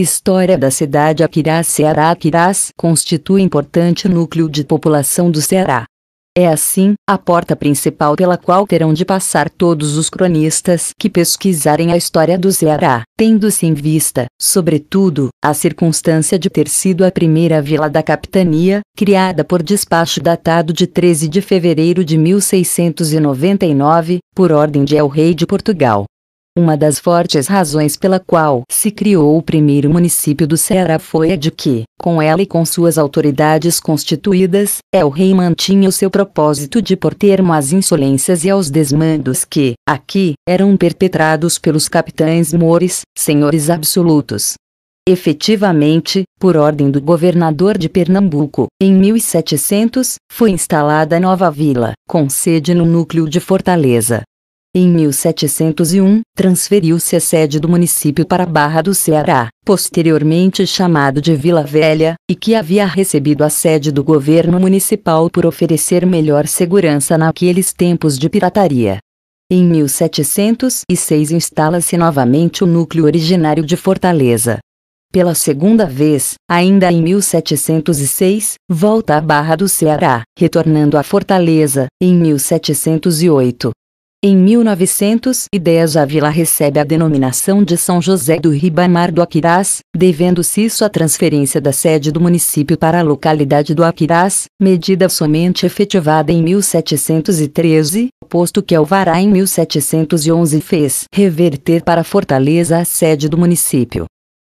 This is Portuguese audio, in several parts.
História da cidade Aquirás Ceará Aquirás constitui importante núcleo de população do Ceará. É assim, a porta principal pela qual terão de passar todos os cronistas que pesquisarem a história do Ceará, tendo-se em vista, sobretudo, a circunstância de ter sido a primeira vila da capitania, criada por despacho datado de 13 de fevereiro de 1699, por ordem de El-Rei de Portugal. Uma das fortes razões pela qual se criou o primeiro município do Ceará foi a de que, com ela e com suas autoridades constituídas, El Rei mantinha o seu propósito de pôr termo às insolências e aos desmandos que, aqui, eram perpetrados pelos capitães mores, senhores absolutos. Efetivamente, por ordem do governador de Pernambuco, em 1700, foi instalada a nova vila, com sede no núcleo de Fortaleza, em 1701, transferiu-se a sede do município para Barra do Ceará, posteriormente chamado de Vila Velha, e que havia recebido a sede do governo municipal por oferecer melhor segurança naqueles tempos de pirataria. Em 1706 instala-se novamente o núcleo originário de Fortaleza. Pela segunda vez, ainda em 1706, volta à Barra do Ceará, retornando à Fortaleza, em 1708. Em 1910 a vila recebe a denominação de São José do Ribamar do Aquirás, devendo-se isso à transferência da sede do município para a localidade do Aquirás, medida somente efetivada em 1713, posto que Alvará em 1711 fez reverter para Fortaleza a sede do município.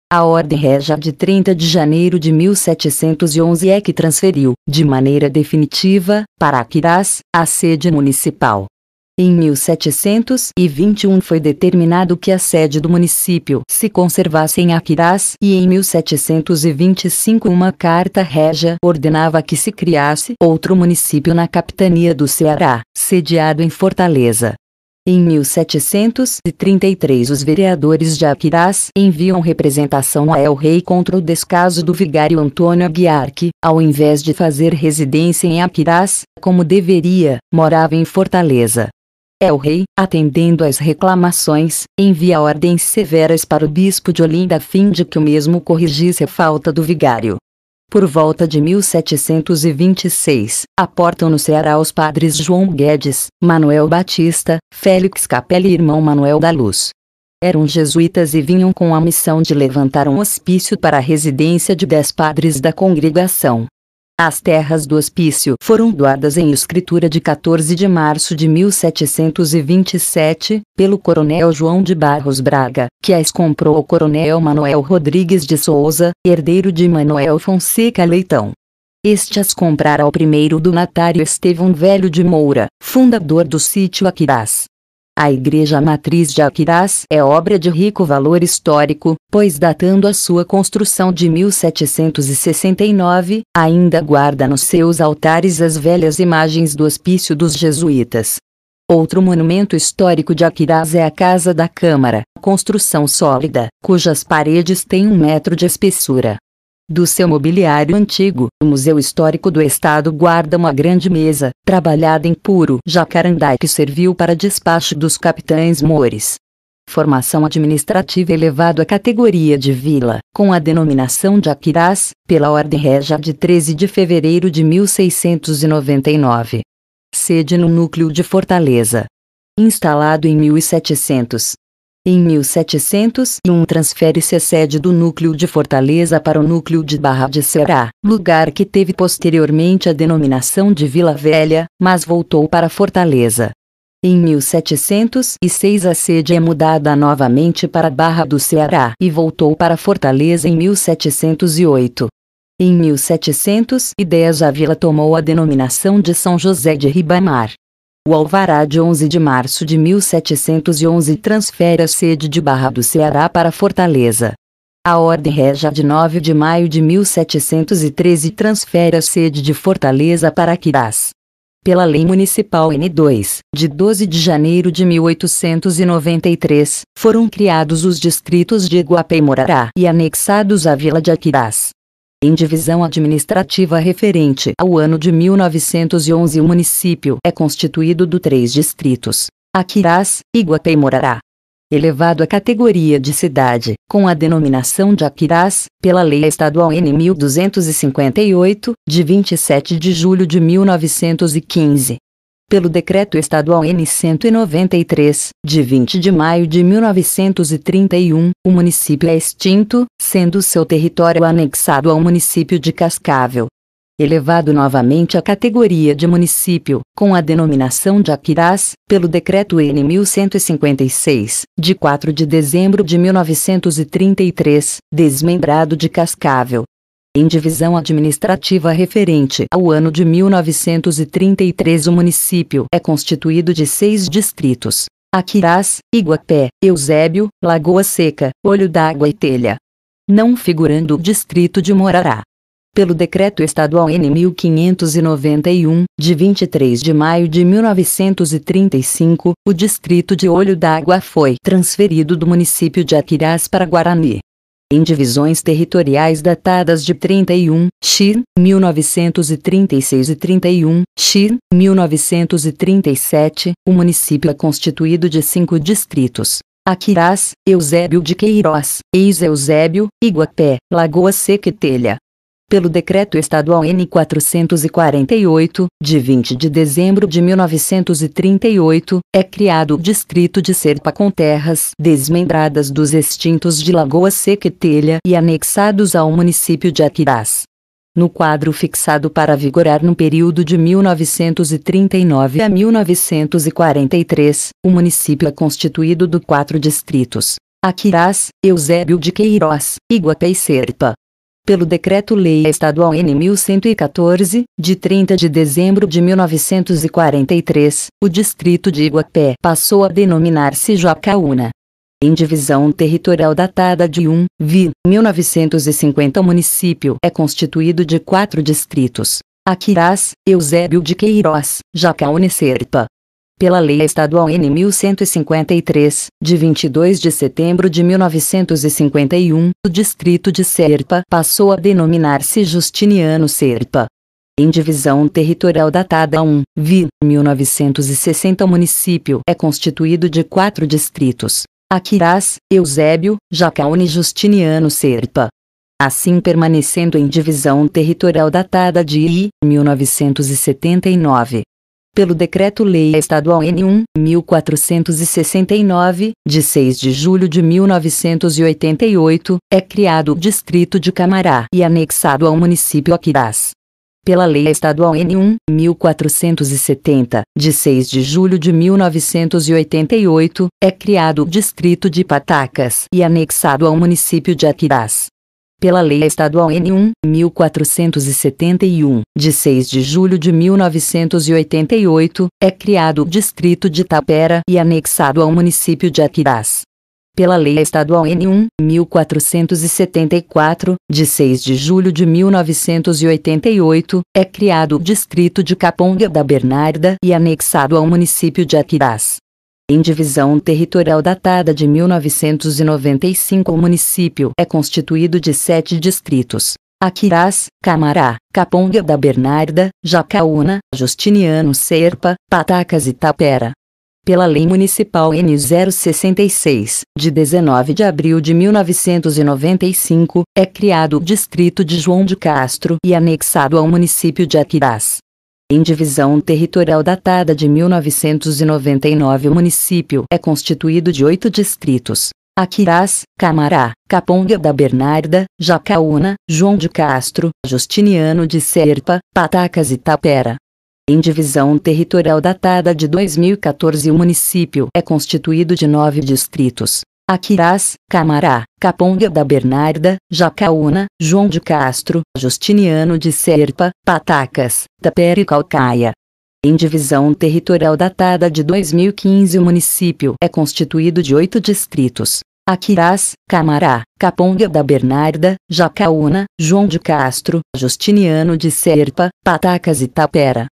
A Ordem Régia de 30 de janeiro de 1711 é que transferiu, de maneira definitiva, para Aquirás, a sede municipal. Em 1721 foi determinado que a sede do município se conservasse em Aquiraz e em 1725 uma carta régia ordenava que se criasse outro município na capitania do Ceará, sediado em Fortaleza. Em 1733 os vereadores de Aquiraz enviam representação a El Rei contra o descaso do vigário Antônio Aguiar que, ao invés de fazer residência em Aquiraz, como deveria, morava em Fortaleza é o rei, atendendo às reclamações, envia ordens severas para o bispo de Olinda a fim de que o mesmo corrigisse a falta do vigário. Por volta de 1726, aportam no Ceará os padres João Guedes, Manuel Batista, Félix Capelli e irmão Manuel da Luz. Eram jesuítas e vinham com a missão de levantar um hospício para a residência de dez padres da congregação. As terras do hospício foram doadas em escritura de 14 de março de 1727, pelo coronel João de Barros Braga, que as comprou ao coronel Manuel Rodrigues de Souza, herdeiro de Manuel Fonseca Leitão. Este as comprara ao primeiro donatário Estevão Velho de Moura, fundador do sítio Aquidás. A igreja matriz de Aquirás é obra de rico valor histórico, pois datando a sua construção de 1769, ainda guarda nos seus altares as velhas imagens do hospício dos jesuítas. Outro monumento histórico de Aquirás é a Casa da Câmara, construção sólida, cujas paredes têm um metro de espessura do seu mobiliário antigo. O Museu Histórico do Estado guarda uma grande mesa, trabalhada em puro jacarandá que serviu para despacho dos capitães mores. Formação administrativa elevado à categoria de vila, com a denominação de Aquirás, pela Ordem Régia de 13 de fevereiro de 1699. Sede no núcleo de Fortaleza. Instalado em 1700, em 1701 transfere-se a sede do núcleo de Fortaleza para o núcleo de Barra de Ceará, lugar que teve posteriormente a denominação de Vila Velha, mas voltou para Fortaleza. Em 1706 a sede é mudada novamente para Barra do Ceará e voltou para Fortaleza em 1708. Em 1710 a vila tomou a denominação de São José de Ribamar. O alvará de 11 de março de 1711 transfere a sede de Barra do Ceará para Fortaleza. A Ordem Régia de 9 de maio de 1713 transfere a sede de Fortaleza para Quirás. Pela Lei Municipal N2, de 12 de janeiro de 1893, foram criados os distritos de Iguapé e Morará e anexados à Vila de Aquirás em divisão administrativa referente ao ano de 1911 o município é constituído de três distritos, Aquirás, Iguape e Morará. Elevado à categoria de cidade, com a denominação de Aquirás, pela Lei Estadual N 1258, de 27 de julho de 1915, pelo Decreto Estadual N193, de 20 de maio de 1931, o município é extinto, sendo seu território anexado ao município de Cascavel. Elevado novamente à categoria de município, com a denominação de Aquirás, pelo Decreto N 1156, de 4 de dezembro de 1933, desmembrado de Cascavel, em divisão administrativa referente ao ano de 1933. O município é constituído de seis distritos: Aquirás, Iguapé, Eusébio, Lagoa Seca, Olho d'Água e Telha. Não figurando o distrito de Morará pelo Decreto Estadual N 1591, de 23 de maio de 1935, o distrito de Olho d'Água foi transferido do município de Aquirás para Guarani em divisões territoriais datadas de 31 x 1936 e 31 x 1937. O município é constituído de cinco distritos: Aquirás, Eusébio de Queiroz, Eis eusébio Iguapé, Lagoa Seca e Telha pelo Decreto Estadual N448, de 20 de dezembro de 1938, é criado o Distrito de Serpa com terras desmembradas dos extintos de Lagoa Seca e Telha e anexados ao município de Aquirás. no quadro fixado para vigorar no período de 1939 a 1943, o município é constituído de quatro distritos: Aquirás, Eusébio de Queiroz, Iguape e Serpa pelo Decreto-Lei Estadual N 1114, de 30 de dezembro de 1943, o distrito de Iguapé passou a denominar-se Joacaúna. Em divisão territorial datada de 1, vi, 1950 o município é constituído de quatro distritos. Aquirás, Eusébio de Queiroz, Jacaúna e Serpa pela Lei Estadual N 1153, de 22 de setembro de 1951, o distrito de Serpa passou a denominar-se Justiniano Serpa. Em divisão territorial datada a 1, vi, 1960 o município é constituído de quatro distritos, Aquirás, Eusébio, Jacaune e Justiniano Serpa. Assim permanecendo em divisão territorial datada de I, 1979, pelo Decreto-Lei Estadual N1 1469, de 6 de julho de 1988, é criado o Distrito de Camará e anexado ao município Aquirás pela Lei Estadual N1 1470, de 6 de julho de 1988, é criado o distrito de Patacas e anexado ao município de Aquirás pela Lei Estadual N1, 1471, de 6 de julho de 1988, é criado o Distrito de Tapera e anexado ao município de Aquidás pela Lei Estadual N1, 1474, de 6 de julho de 1988, é criado o Distrito de Caponga da Bernarda e anexado ao município de Aquidás em divisão territorial datada de 1995, o município é constituído de sete distritos. Aquirás, Camará, Caponga da Bernarda, Jacaúna, Justiniano Serpa, Patacas e Tapera. Pela Lei Municipal N066, de 19 de abril de 1995, é criado o Distrito de João de Castro e anexado ao município de Aquirás em divisão territorial datada de 1999 o município é constituído de oito distritos. Aquirás, Camará, Caponga da Bernarda, Jacaúna, João de Castro, Justiniano de Serpa, Patacas e Tapera. Em divisão territorial datada de 2014 o município é constituído de nove distritos. Aquirás, Camará, Caponga da Bernarda, Jacaúna, João de Castro, Justiniano de Serpa, Patacas, Tapera e Calcaia. Em divisão territorial datada de 2015 o município é constituído de oito distritos. Aquirás, Camará, Caponga da Bernarda, Jacaúna, João de Castro, Justiniano de Serpa, Patacas e Tapera.